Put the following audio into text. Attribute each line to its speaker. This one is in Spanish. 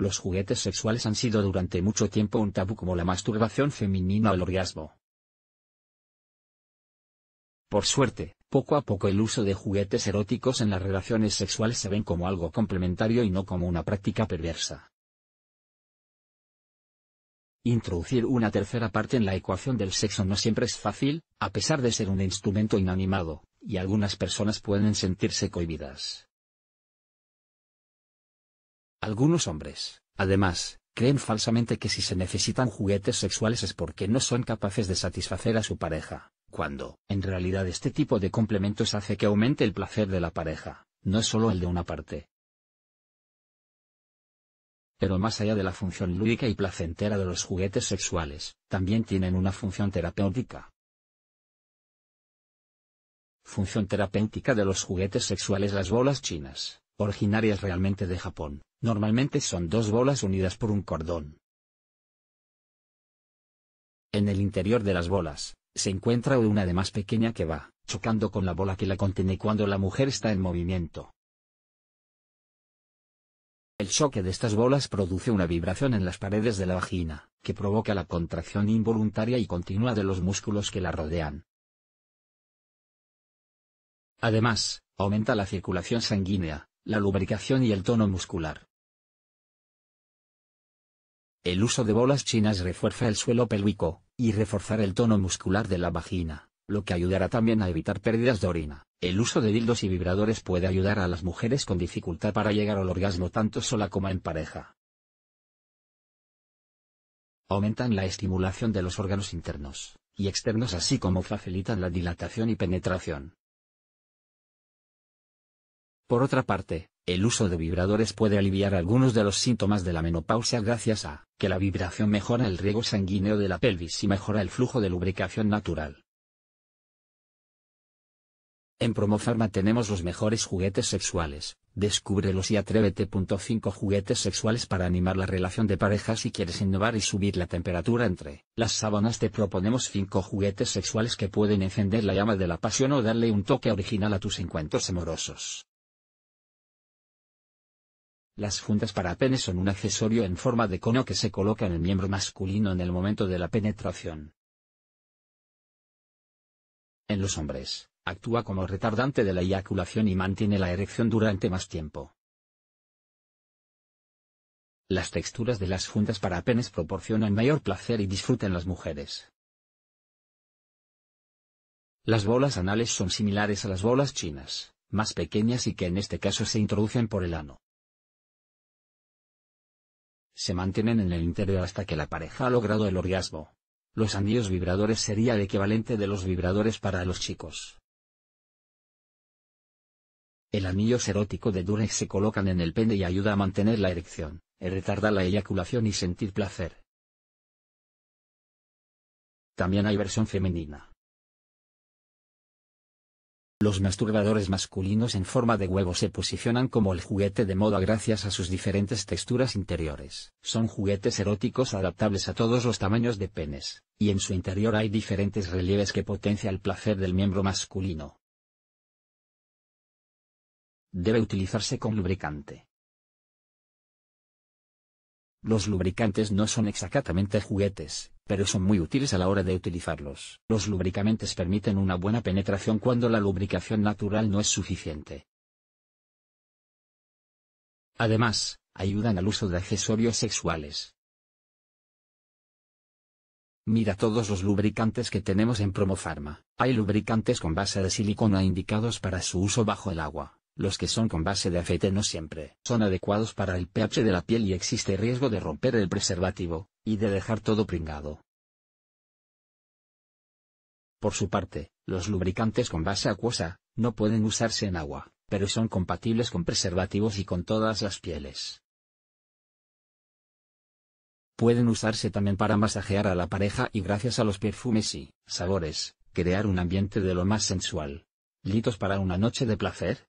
Speaker 1: Los juguetes sexuales han sido durante mucho tiempo un tabú como la masturbación femenina o el orgasmo. Por suerte, poco a poco el uso de juguetes eróticos en las relaciones sexuales se ven como algo complementario y no como una práctica perversa. Introducir una tercera parte en la ecuación del sexo no siempre es fácil, a pesar de ser un instrumento inanimado, y algunas personas pueden sentirse cohibidas. Algunos hombres, además, creen falsamente que si se necesitan juguetes sexuales es porque no son capaces de satisfacer a su pareja, cuando, en realidad este tipo de complementos hace que aumente el placer de la pareja, no solo el de una parte. Pero más allá de la función lúdica y placentera de los juguetes sexuales, también tienen una función terapéutica. Función terapéutica de los juguetes sexuales Las bolas chinas, originarias realmente de Japón, normalmente son dos bolas unidas por un cordón. En el interior de las bolas, se encuentra una de más pequeña que va, chocando con la bola que la contiene cuando la mujer está en movimiento. El choque de estas bolas produce una vibración en las paredes de la vagina, que provoca la contracción involuntaria y continua de los músculos que la rodean. Además, aumenta la circulación sanguínea, la lubricación y el tono muscular. El uso de bolas chinas refuerza el suelo pélvico, y reforzar el tono muscular de la vagina, lo que ayudará también a evitar pérdidas de orina. El uso de dildos y vibradores puede ayudar a las mujeres con dificultad para llegar al orgasmo tanto sola como en pareja. Aumentan la estimulación de los órganos internos y externos así como facilitan la dilatación y penetración. Por otra parte, el uso de vibradores puede aliviar algunos de los síntomas de la menopausia gracias a que la vibración mejora el riego sanguíneo de la pelvis y mejora el flujo de lubricación natural. En Promofarma tenemos los mejores juguetes sexuales, descúbrelos y atrévete. 5 juguetes sexuales para animar la relación de pareja si quieres innovar y subir la temperatura entre las sábanas. Te proponemos 5 juguetes sexuales que pueden encender la llama de la pasión o darle un toque original a tus encuentros amorosos. Las fundas para penes son un accesorio en forma de cono que se coloca en el miembro masculino en el momento de la penetración. En los hombres, actúa como retardante de la eyaculación y mantiene la erección durante más tiempo. Las texturas de las fundas para penes proporcionan mayor placer y disfruten las mujeres. Las bolas anales son similares a las bolas chinas, más pequeñas y que en este caso se introducen por el ano se mantienen en el interior hasta que la pareja ha logrado el orgasmo. Los anillos vibradores sería el equivalente de los vibradores para los chicos. El anillo erótico de Durex se colocan en el pene y ayuda a mantener la erección, retardar la eyaculación y sentir placer. También hay versión femenina. Los masturbadores masculinos en forma de huevo se posicionan como el juguete de moda gracias a sus diferentes texturas interiores. Son juguetes eróticos adaptables a todos los tamaños de penes, y en su interior hay diferentes relieves que potencia el placer del miembro masculino. Debe utilizarse con lubricante. Los lubricantes no son exactamente juguetes, pero son muy útiles a la hora de utilizarlos. Los lubricantes permiten una buena penetración cuando la lubricación natural no es suficiente. Además, ayudan al uso de accesorios sexuales. Mira todos los lubricantes que tenemos en Promofarma. Hay lubricantes con base de silicona indicados para su uso bajo el agua. Los que son con base de aceite no siempre son adecuados para el pH de la piel y existe riesgo de romper el preservativo, y de dejar todo pringado. Por su parte, los lubricantes con base acuosa, no pueden usarse en agua, pero son compatibles con preservativos y con todas las pieles. Pueden usarse también para masajear a la pareja y gracias a los perfumes y sabores, crear un ambiente de lo más sensual. ¿Litos para una noche de placer?